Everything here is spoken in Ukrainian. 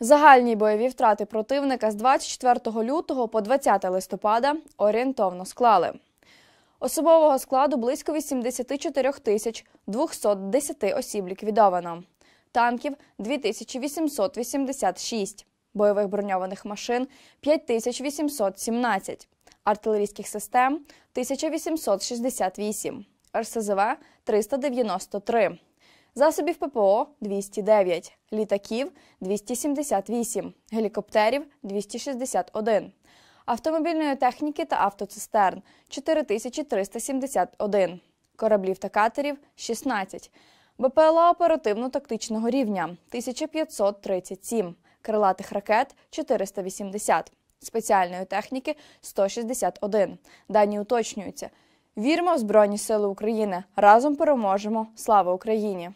Загальні бойові втрати противника з 24 лютого по 20 листопада орієнтовно склали. Особового складу близько 84 тисяч 210 осіб ліквідовано, танків 2886, бойових броньованих машин 5817, артилерійських систем 1868, РСЗВ 393 засобів ППО 209, літаків 278, гелікоптерів 261, автомобільної техніки та автоцистерн 4371, кораблів та катерів 16, БПЛА оперативно-тактичного рівня 1537, крилатих ракет 480, спеціальної техніки 161. Дані уточнюються. Віримо в Збройні Сили України. Разом переможемо. Слава Україні!